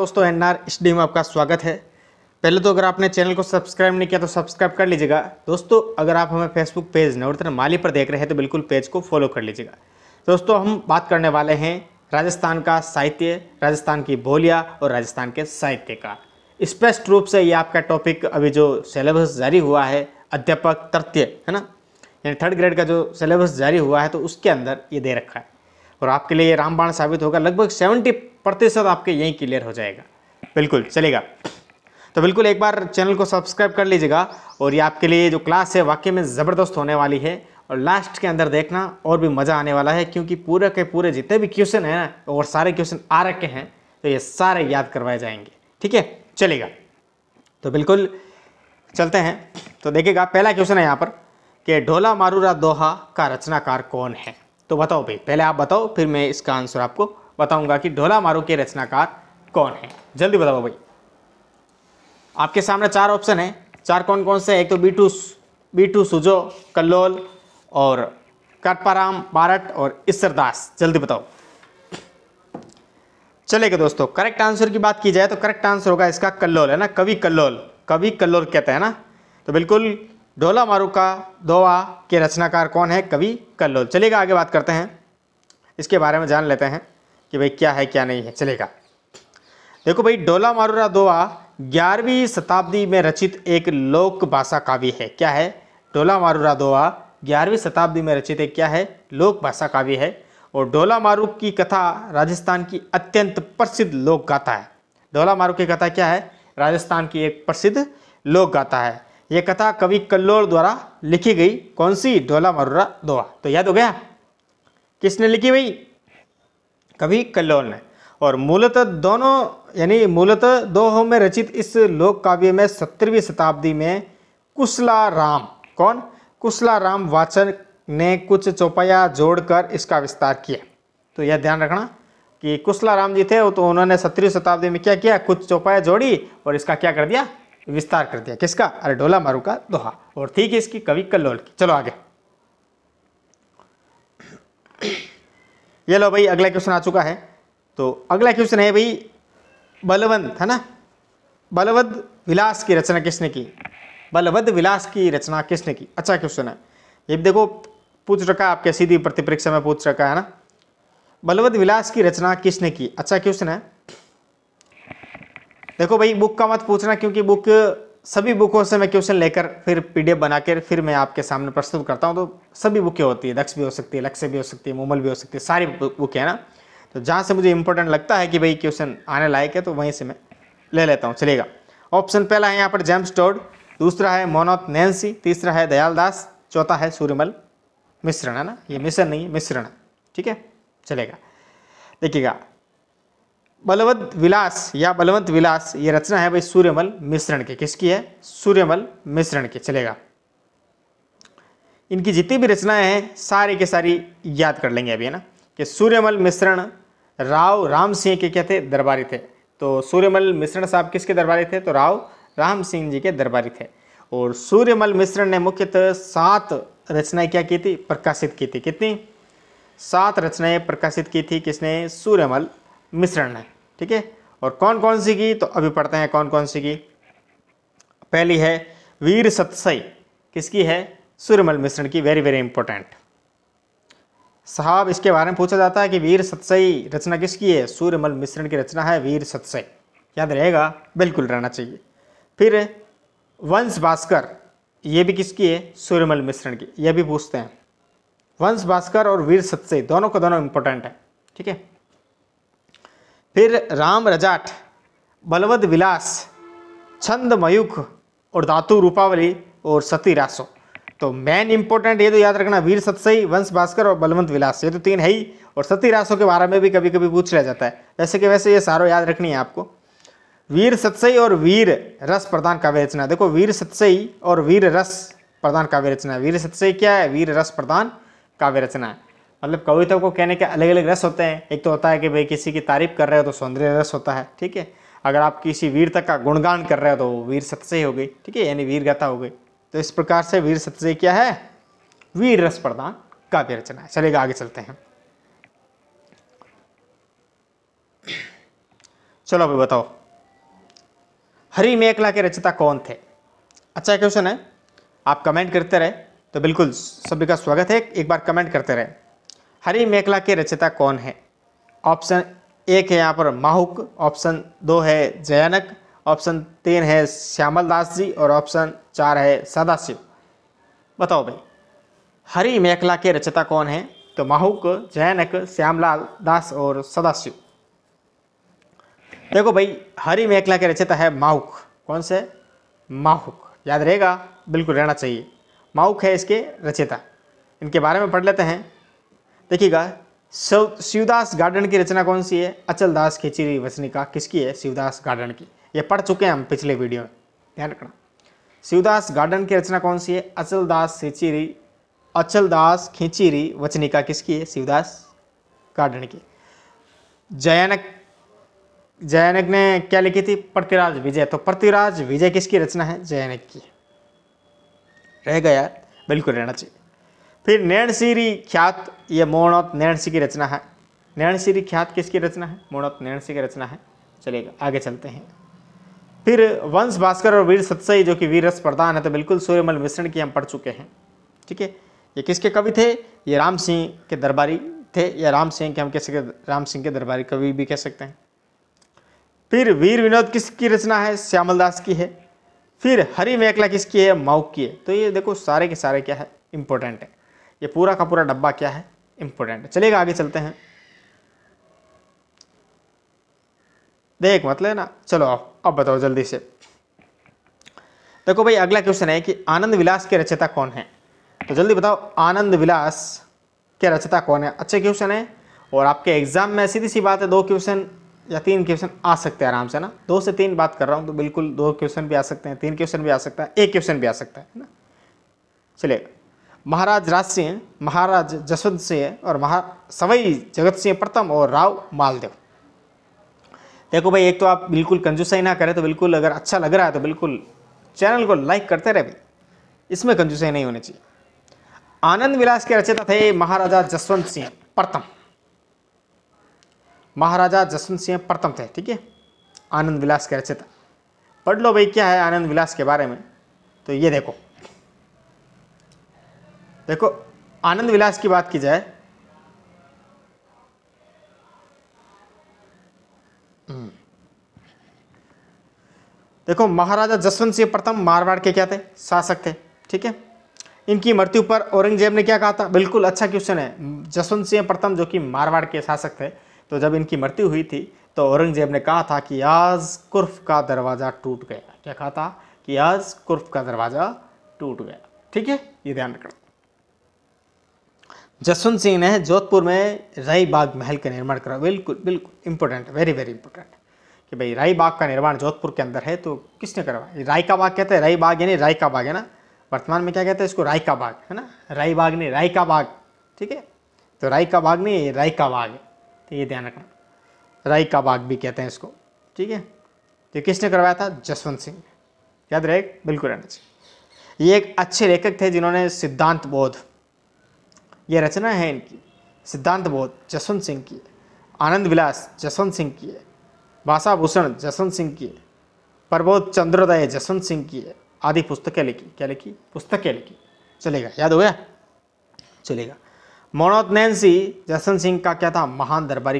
दोस्तों N R स्टी में आपका स्वागत है पहले तो अगर आपने चैनल को सब्सक्राइब नहीं किया तो सब्सक्राइब कर लीजिएगा दोस्तों अगर आप हमें फेसबुक पेज नवरत्न माली पर देख रहे हैं तो बिल्कुल पेज को फॉलो कर लीजिएगा दोस्तों हम बात करने वाले हैं राजस्थान का साहित्य राजस्थान की बोलियाँ और राजस्थान के साहित्य का स्पष्ट रूप से ये आपका टॉपिक अभी जो सिलेबस जारी हुआ है अध्यापक तृतीय है ना यानी थर्ड ग्रेड का जो सिलेबस जारी हुआ है तो उसके अंदर ये दे रखा है और आपके लिए ये रामबाण साबित होगा लगभग सेवेंटी प्रतिशत आपके यहीं क्लियर हो जाएगा बिल्कुल चलेगा तो बिल्कुल एक बार चैनल को सब्सक्राइब कर लीजिएगा और ये आपके लिए जो क्लास है वाकई में ज़बरदस्त होने वाली है और लास्ट के अंदर देखना और भी मज़ा आने वाला है क्योंकि पूरे के पूरे जितने भी क्वेश्चन हैं और सारे क्वेश्चन आ रखे हैं तो ये सारे याद करवाए जाएंगे ठीक है चलेगा तो बिल्कुल चलते हैं तो देखिएगा पहला क्वेश्चन है यहाँ पर कि ढोला मारूरा दोहा का रचनाकार कौन है तो बताओ भाई पहले आप बताओ फिर मैं इसका आंसर आपको बताऊंगा कि ढोला मारू के रचनाकार कौन है जल्दी बताओ भाई आपके सामने चार ऑप्शन है चार कौन कौन से एक तो बीटू बीटू सुजो कल्लोल और कटपाराम बारट और इसरदास जल्दी बताओ चलेगा दोस्तों करेक्ट आंसर की बात की जाए तो करेक्ट आंसर होगा इसका कल्लोल है ना कवि कल्लोल कवि कल्लोल कहते हैं ना तो बिल्कुल ढोला मारू का दोवा के रचनाकार कौन है कवि कल्लोल चलेगा आगे बात करते हैं इसके बारे में जान लेते हैं कि भाई क्या है क्या नहीं है चलेगा देखो भाई डोला मारूरा दोवा ग्यारहवीं शताब्दी में रचित एक लोक भाषा काव्य है क्या है डोला मारूरा दोवा ग्यारहवीं शताब्दी में रचित एक क्या है लोक भाषा काव्य है और डोला मारू की कथा राजस्थान की अत्यंत प्रसिद्ध लोक गाथा है डोला मारू की कथा क्या है राजस्थान की एक प्रसिद्ध लोक गाथा है ये कथा कवि कल्लोर द्वारा लिखी गई कौन सी ढोला मरुरा दोहा तो याद हो गया किसने लिखी भाई कवि कल्लोल ने और मूलतः दोनों यानी मूलतः दोहों में रचित इस लोक काव्य में सत्रहवीं शताब्दी में कुशला राम कौन कुशला राम वाचन ने कुछ चौपाया जोड़कर इसका विस्तार किया तो यह ध्यान रखना कि कुशला राम जी थे तो उन्होंने सत्रहवीं शताब्दी में क्या किया कुछ चौपाया जोड़ी और इसका क्या कर दिया विस्तार कर दिया किसका अरे डोला मारू का दोहा और ठीक है इसकी कवि कल्लोल की चलो आगे ये लो भाई अगला क्वेश्चन आ चुका है तो अगला क्वेश्चन है भाई बलवंत है ना बलवद विलास की रचना किसने की बलवद विलास की रचना किसने की अच्छा क्वेश्चन है ये देखो पूछ रखा है आपके सीधी प्रतिपरीक्षा में पूछ रखा है ना बलवद विलास की रचना किसने की अच्छा क्वेश्चन है देखो भाई बुक का मत पूछना क्योंकि बुक सभी बुकों से मैं क्वेश्चन लेकर फिर पीडीएफ बनाकर फिर मैं आपके सामने प्रस्तुत करता हूँ तो सभी बुकें होती है दक्ष भी हो सकती है लक्ष्य भी हो सकती है मोमल भी हो सकती है सारी बुक है ना तो जहाँ से मुझे इंपॉर्टेंट लगता है कि भाई क्वेश्चन आने लायक है तो वहीं से मैं ले लेता हूँ चलेगा ऑप्शन पहला है यहाँ पर जेम्स टोड दूसरा है मोनोत नैन्सी तीसरा है दयाल दास चौथा है सूर्यमल मिश्रण है ना ये मिश्र नहीं है मिश्रण ठीक है चलेगा देखिएगा बलवंत विलास या बलवंत विलास ये रचना है भाई सूर्यमल मिश्रण के किसकी है सूर्यमल मिश्रण के चलेगा इनकी जितनी भी रचनाएं हैं सारी के सारी याद कर लेंगे अभी है ना कि सूर्यमल मिश्रण राव राम सिंह के क्या थे दरबारी थे तो सूर्यमल मिश्रण साहब किसके दरबारी थे तो राव राम सिंह जी के दरबारी थे और सूर्यमल मिश्रण ने मुख्यतः सात रचनाएं क्या की थी प्रकाशित की थी कितनी सात रचनाएं प्रकाशित की थी किसने सूर्यमल मिश्रण है ठीक है और कौन कौन सी की तो अभी पढ़ते हैं कौन कौन सी की पहली है वीर सतसई किसकी है सूर्यमल मिश्रण की वेरी वेरी इंपॉर्टेंट साहब इसके बारे में पूछा जाता है कि वीर सतसई रचना किसकी है सूर्यमल मिश्रण की रचना है वीर सतसई याद रहेगा बिल्कुल रहना चाहिए फिर वंश भास्कर ये भी किसकी है सूर्यमल मिश्रण की यह भी पूछते हैं वंश भास्कर और वीर सतसई दोनों का दोनों इंपॉर्टेंट है ठीक है फिर राम रजाट बलवद विलास छंद मयूख और धातु रूपावली और सती रासो तो मेन इंपॉर्टेंट ये तो याद रखना वीर सतसई वंश भास्कर और बलवंत विलास ये तो तीन है ही और सती रासों के बारे में भी कभी कभी पूछ लिया जाता है वैसे कि वैसे ये सारों याद रखनी है आपको वीर सतसई और वीर रस प्रदान काव्य रचना देखो वीर सतसई और वीर रस प्रदान काव्य रचना वीर सतसई क्या है वीर रस प्रदान काव्य रचना है मतलब कविता को कहने के अलग अलग रस होते हैं एक तो होता है कि भाई किसी की तारीफ कर रहे हो तो सौंदर्य रस होता है ठीक है अगर आप किसी वीरता का गुणगान कर रहे हो तो वीर सत्सय हो गई ठीक है यानी वीर गाथा हो गई तो इस प्रकार से वीर सत्य क्या है वीर रस प्रदान काव्य रचना है चलेगा आगे चलते हैं चलो अभी बताओ हरी मेखला के रचिता कौन थे अच्छा क्वेश्चन है आप कमेंट करते रहे तो बिल्कुल सभी का स्वागत है एक बार कमेंट करते रहे हरी मेखला के रचयिता कौन है ऑप्शन एक है यहाँ पर माहुक ऑप्शन दो है जयानक ऑप्शन तीन है श्यामल दास जी और ऑप्शन चार है सदाशिव बताओ भाई हरी मेखला के रचयिता कौन है तो माहुक जयनक श्यामलाल दास और सदाशिव देखो भाई हरी मेखला के रचयिता है माहुक कौन से माहुक याद रहेगा बिल्कुल रहना चाहिए माहुक है इसके रचयिता इनके बारे में पढ़ लेते हैं देखिएगा शिवदास गार्डन की रचना कौन सी है अचल दास खिचरी वसनिका किसकी है शिवदास गार्डन की ये पढ़ चुके हैं हम पिछले वीडियो में ध्यान रखना शिवदास गार्डन की रचना कौन सी है अचल दास खिचरी अचल दास खिचरी वचनिका किसकी है शिवदास गार्डन की जयानक जयानक ने क्या लिखी थी पृथ्वीराज विजय तो पृथ्वीराज विजय किसकी रचना है जयानक की रह यार बिल्कुल रहना चाहिए फिर नैणसीरी ख्यात ये मोणत नैणसी की रचना है नैणसीरी ख्यात किसकी रचना है मोणत नैणसी की रचना है चलिए आगे चलते हैं फिर वंश भास्कर और वीर सत्सई जो कि वीर रस प्रधान है तो बिल्कुल सूर्यमल मिश्रण की हम पढ़ चुके हैं ठीक है ये किसके कवि थे ये राम सिंह के दरबारी थे या राम सिंह के हम कह सकते राम सिंह के दरबारी कवि भी कह सकते हैं फिर वीर विनोद किसकी रचना है श्यामल दास की है फिर हरि मेकला किसकी है माऊ की है तो ये देखो सारे के सारे क्या है इंपॉर्टेंट है ये पूरा का पूरा डब्बा क्या है इम्पोर्टेंट चलेगा आगे चलते हैं देख मत मतलब ना चलो अब अब बताओ जल्दी से देखो भाई अगला क्वेश्चन है कि आनंद विलास के रचयिता कौन है तो जल्दी बताओ आनंद विलास के रचयिता कौन है अच्छे क्वेश्चन है और आपके एग्जाम में सीधी सी बात है दो क्वेश्चन या तीन क्वेश्चन आ सकते हैं आराम से ना दो से तीन बात कर रहा हूँ तो बिल्कुल दो क्वेश्चन भी आ सकते हैं तीन क्वेश्चन भी आ सकता है एक क्वेश्चन भी आ सकता है ना चलिएगा महाराज राज सिंह महाराज जसवंत सिंह और महा सवई जगत सिंह प्रथम और राव मालदेव देखो भाई एक तो आप बिल्कुल कंजूसाई ना करें तो बिल्कुल अगर अच्छा लग रहा है तो बिल्कुल चैनल को लाइक करते रहे भाई इसमें कंजूसाई नहीं होनी चाहिए आनंद विलास के रचयिता थे महाराजा जसवंत सिंह प्रथम महाराजा जसवंत सिंह प्रथम थे ठीक है आनंद विलास के रचयिता पढ़ लो भाई क्या है आनंद विलास के बारे में तो ये देखो देखो आनंद विलास की बात की जाए देखो महाराजा जसवंत सिंह प्रथम मारवाड़ के क्या थे शासक थे ठीक है इनकी मृत्यु पर औरंगजेब ने क्या कहा था बिल्कुल अच्छा क्वेश्चन है जसवंत सिंह प्रथम जो कि मारवाड़ के शासक थे तो जब इनकी मृत्यु हुई थी तो औरंगजेब ने कहा था कि आज कुर्फ का दरवाज़ा टूट गया क्या कहा था कि आज कुर्फ का दरवाज़ा टूट गया ठीक है ये ध्यान रखना जसवंत सिंह ने जोधपुर में राई बाग महल का निर्माण करा बिल्कुल बिल्कुल इंपॉर्टेंट वेरी वेरी इंपॉर्टेंट कि भाई राई बाग का निर्माण जोधपुर के अंदर है तो किसने करवाया राय का बाग कहते हैं राई बाग यानी राय का बाग है ना वर्तमान में क्या कहते हैं इसको राय का बाग है ना राई बाग नहीं राय का बाग ठीक है तो राय का बाग नहीं राय का बाग तो ये ध्यान रखना राय का बाग भी कहते हैं इसको ठीक है तो किसने करवाया था जसवंत सिंह याद रहे बिल्कुल रहना चाहिए ये एक अच्छे लेखक थे जिन्होंने सिद्धांत बोध यह रचना है इनकी सिद्धांत बोध जसवंत सिंह की आनंद विलास जसवंत सिंह की है भाषा भूषण जसवंत सिंह की है प्रबोध चंद्रोदय जसवंत सिंह की है आदि पुस्तकें लिखी क्या लिखी पुस्तकें लिखी चलेगा याद हो गया चलेगा मोनोत नैन्सी जसवंत सिंह का क्या था महान दरबारी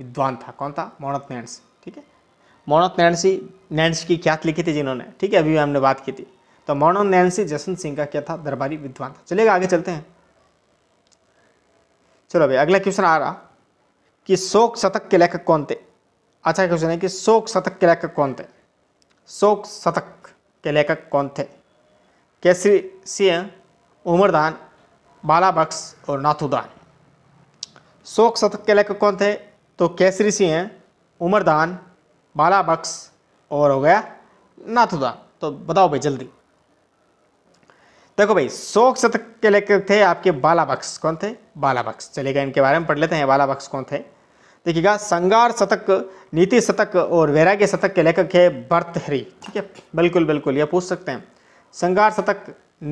विद्वान था कौन था मोनोत नैन ठीक है मोनोत नैन्सी नैन्स की ख्यात लिखी थी जिन्होंने ठीक है अभी हमने बात की थी तो मोनोत नैन जसवंत सिंह का क्या था दरबारी विद्वान था चलेगा आगे चलते हैं चलो भाई अगला क्वेश्चन आ रहा कि शोक शतक के लेखक कौन थे अच्छा क्वेश्चन है कि शोक शतक के लेखक कौन थे शोक शतक के लेखक कौन थे केसरी सिंह उमरदान बाला और नाथुदान शोक शतक के लेखक कौन थे तो केसरी सिंह उमरदान बाला और हो गया नाथुदान तो बताओ भाई जल्दी देखो भाई शोक शतक के लेखक थे आपके बालाबक्स कौन थे बालाबक्स चलेगा इनके बारे में पढ़ लेते हैं बालाबक्स कौन थे देखिएगा संगार शतक नीति शतक और वैराग्य शतक के लेखक है भर्तहरी ठीक है बिल्कुल बिल्कुल ये पूछ सकते हैं संगार शतक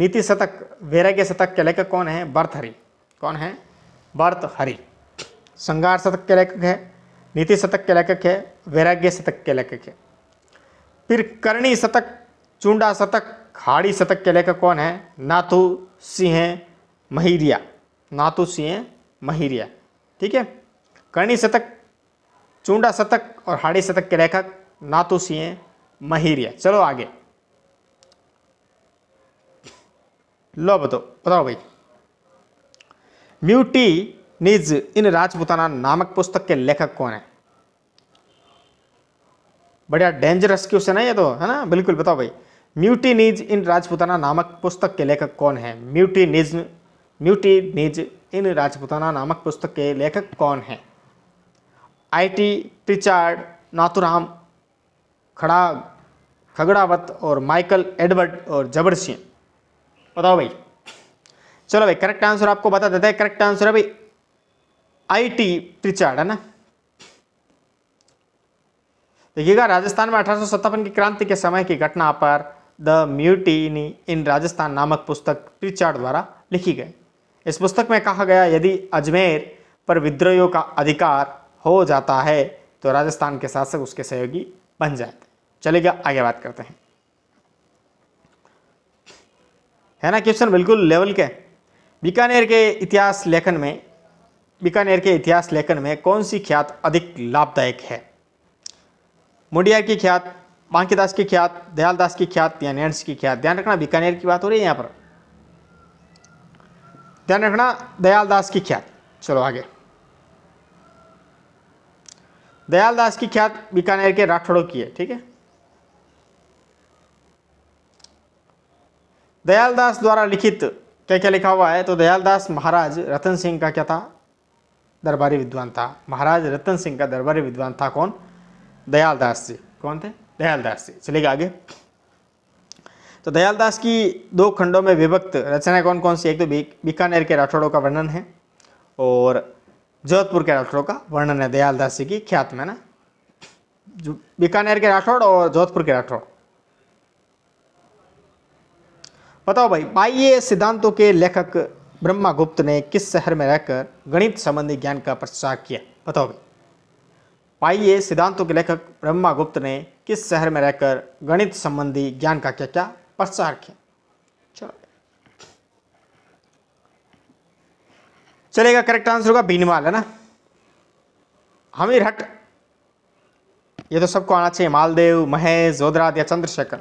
नीति शतक वैराग्य शतक के लेखक कौन है भर्तहरी कौन है भर्तहरी संगार शतक के लेखक है नीति शतक के लेखक है वैराग्य शतक के लेखक है फिर करणी शतक चूंडा शतक खाड़ी शतक के लेखक कौन है नाथु सिंह महिरिया नाथु सिंह महिरिया ठीक है कर्णी शतक चूंडा शतक और हाड़ी शतक के लेखक नाथू सिंह महिरिया चलो आगे लो बताओ बताओ भाई म्यूटी निज इन राजपुताना नामक पुस्तक के लेखक कौन है बढ़िया डेंजरस क्वेश्चन है ये तो है ना बिल्कुल बताओ भाई म्यूटीनिज इन राजपुताना नामक पुस्तक के लेखक कौन है म्यूटी म्यूटीनिज इन राजपुताना नामक पुस्तक के लेखक कौन आई आईटी प्रिचार्ड नाथुराम खड़ा खगड़ावत और माइकल एडवर्ड और जबरसिंह बताओ भाई चलो भाई करेक्ट आंसर आपको बता देते है करेक्ट आंसर है भाई आईटी प्रिचार्ड है ना देखिएगा राजस्थान में अठारह की क्रांति के समय की घटना पर द म्यूटीनी इन राजस्थान नामक पुस्तक प्रिचार्ड द्वारा लिखी गई इस पुस्तक में कहा गया यदि अजमेर पर विद्रोहियों का अधिकार हो जाता है तो राजस्थान के शासक उसके सहयोगी बन जाते चलेगा आगे बात करते हैं है ना क्वेश्चन बिल्कुल लेवल के बीकानेर के इतिहास लेखन में बीकानेर के इतिहास लेखन में कौन सी ख्यात अधिक लाभदायक है मुंडिया की ख्यात बांकी दास की ख्यात दयाल दास की ख्यात या एंड्स की ख्यात ध्यान रखना बीकानेर की बात हो रही है यहाँ पर ध्यान रखना दयाल दास की ख्यात चलो आगे दयाल दास की ख्यात बीकानेर के राठौड़ों की है ठीक है दयाल दास द्वारा लिखित क्या क्या लिखा हुआ है तो दयाल दास महाराज रतन सिंह का क्या था दरबारी विद्वान था महाराज रतन सिंह का दरबारी विद्वान था कौन दयाल दास जी कौन थे दयालदास से चलेगा आगे तो दयालदास की दो खंडों में विभक्त रचना कौन कौन सी एक तो बीकानेर के राठौड़ों का वर्णन है और जोधपुर के राठौड़ों का वर्णन है दयालदास जी की ख्यात में ना जो बीकानेर के राठौड़ और जोधपुर के राठौड़ बताओ भाई बाह्य सिद्धांतों के लेखक ब्रह्मा गुप्त ने किस शहर में रहकर गणित संबंधी ज्ञान का प्रचार किया बताओ भाई पाइए सिद्धांतों के लेखक ब्रह्मा गुप्त ने किस शहर में रहकर गणित संबंधी ज्ञान का क्या क्या प्रसार किया चलो चलेगा करेक्ट आंसर होगा भीनवाल है ना हमीर हट ये तो सबको आना चाहिए मालदेव महेश जोधराद या चंद्रशेखर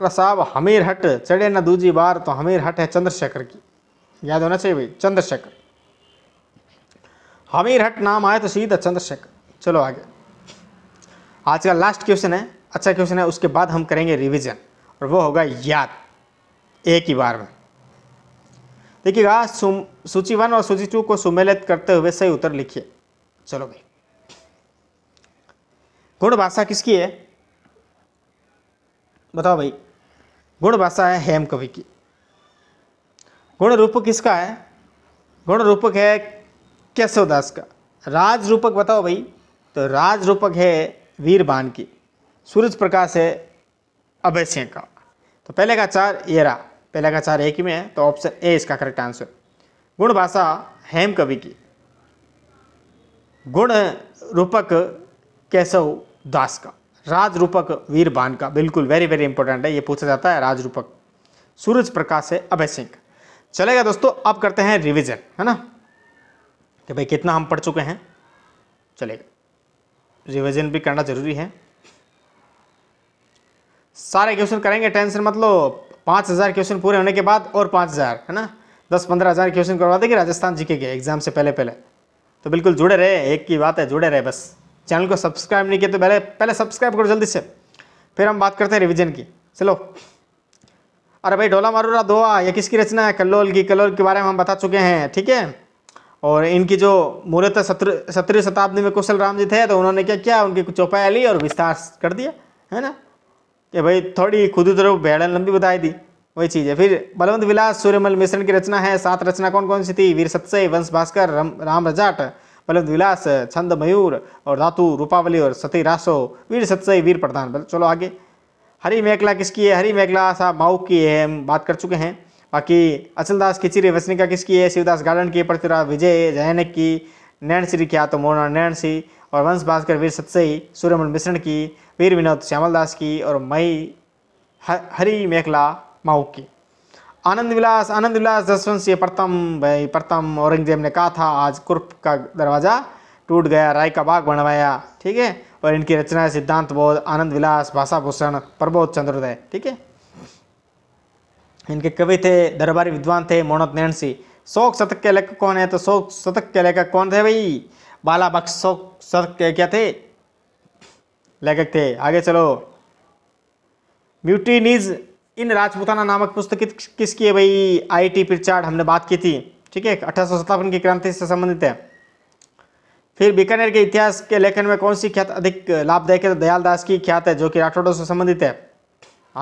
अरे साहब हमीर हट चढ़े ना दूजी बार तो हमीर हट है चंद्रशेखर की याद होना चाहिए भाई चंद्रशेखर हमीर हट नाम आए तो सीधा चंद्रशेखर चलो आगे आज का लास्ट क्वेश्चन है अच्छा क्वेश्चन है उसके बाद हम करेंगे रिवीजन और वो होगा याद एक ही बार में देखिएगा सूची वन और सूची टू को सुमेलित करते हुए सही उत्तर लिखिए चलो भाई गुण भाषा किसकी है बताओ भाई गुण भाषा है हेम कवि की गुण रूप किसका है गुण रूपक है केशव दास का राज रूपक बताओ भाई तो राज रूपक है वीरबान की सूरज प्रकाश है अभय सिंह का तो पहले का चार ये रहा पहले का चार एक ही में है तो ऑप्शन ए इसका करेक्ट आंसर गुण भाषा हेम कवि की गुण रूपक केशव दास का राज रूपक वीर बान का बिल्कुल वेरी वेरी इंपॉर्टेंट है ये पूछा जाता है राज रूपक सूरज प्रकाश है अभय सिंह चलेगा दोस्तों अब करते हैं रिविजन है ना कि भाई कितना हम पढ़ चुके हैं चलेगा रिविजन भी करना ज़रूरी है सारे क्वेश्चन करेंगे टेंशन मतलब पाँच हज़ार क्वेश्चन पूरे होने के बाद और पाँच हज़ार है ना दस पंद्रह हज़ार क्वेश्चन करवा देंगे राजस्थान जी के एग्ज़ाम से पहले पहले तो बिल्कुल जुड़े रहे एक की बात है जुड़े रहे बस चैनल को सब्सक्राइब नहीं किया तो पहले पहले सब्सक्राइब करो जल्दी से फिर हम बात करते हैं रिविजन की चलो अरे भाई ढोला मारूरा दोआ यह किसकी रचना है कल्लोल की कल्लोल के बारे में हम बता चुके हैं ठीक है और इनकी जो मूर्त सत्रह सत्रहवीं शताब्दी में कुशल राम जी थे तो उन्होंने क्या किया उनकी चौपाया ली और विस्तार कर दिया है ना कि भाई थोड़ी खुद ही तरफ भेड़न लंबी बताई दी वही चीज़ है फिर बलवंत विलास सूर्यमल मिश्रण की रचना है सात रचना कौन कौन सी थी वीर सत्सय वंश भास्कर रम राम रजाट बलवंत विलास छंद मयूर और धातु रूपावली और सती रासो वीर सत्सय वीर प्रधान चलो आगे हरी मेघला किसकी है हरी मेघला साहब माऊ की है हम बात कर चुके हैं बाकी अचलदास खिचरी वसनिका किसकी है शिवदास गार्डन की पृथ्वीराज विजय जयनक की नैन श्री क्या तो मोना नैन सिंह और वंश भास्कर वीर सत्सई सूर्यमन मिश्रण की वीर विनोद श्यामल दास की और मई हरी मेखला माऊ की आनंद विलास आनंद विलास ये प्रथम भाई प्रथम औरंगजेब ने कहा था आज कुर्प का दरवाज़ा टूट गया राय का बाग बनवाया ठीक है और इनकी रचना सिद्धांत बोध आनंद विलास भाषा भूषण प्रबोध चंद्रोदय ठीक है इनके कवि थे दरबारी विद्वान थे नैन सिंह शोक शतक के लेखक कौन है तो शोक शतक के लेखक कौन थे भाई बाला बख्श शोक शतक के क्या थे लेखक थे आगे चलो म्यूटीनीज इन राजपूताना नामक पुस्तक कि, किसकी है भाई आई टी पिरचार्ड हमने बात की थी ठीक है अठारह की क्रांति से संबंधित है फिर बीकानेर के इतिहास के लेखन में कौन सी ख्यात अधिक लाभदायक है तो दयाल दास की ख्यात है जो कि राठौड़ों से संबंधित है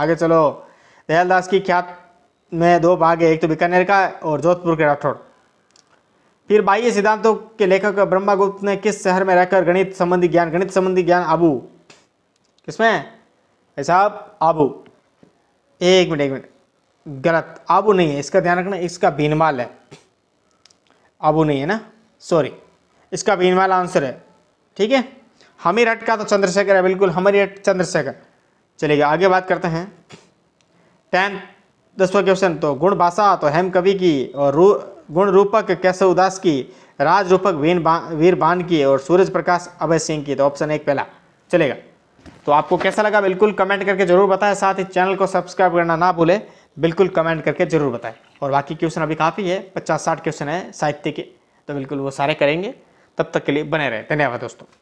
आगे चलो दयाल दास की ख्यात में दो भाग है एक तो बीकानेर का और जोधपुर के राठौड़ फिर बाह्य सिद्धांतों के लेखक ब्रह्मागुप्त ने किस शहर में रहकर गणित संबंधी ज्ञान गणित संबंधी ज्ञान आबू किसमें साहब आबू एक मिनट एक मिनट गलत आबू नहीं है इसका ध्यान रखना इसका भीनमाल है आबू नहीं है ना सॉरी इसका भीनमाल आंसर है ठीक है हमीर हट का तो चंद्रशेखर है बिल्कुल हट चंद्रशेखर चलिए आगे बात करते हैं टेंथ दसवा क्वेश्चन तो गुण भाषा तो हेम कवि की और रू गुण रूपक कैसे उदास की राज रूपक वीर बा, वीर बान की और सूरज प्रकाश अभय सिंह की तो ऑप्शन एक पहला चलेगा तो आपको कैसा लगा बिल्कुल कमेंट करके जरूर बताएं साथ ही चैनल को सब्सक्राइब करना ना भूलें बिल्कुल कमेंट करके जरूर बताएं और बाकी क्वेश्चन अभी काफ़ी है पचास साठ क्वेश्चन है साहित्य के तो बिल्कुल वो सारे करेंगे तब तक के लिए बने रहे धन्यवाद दोस्तों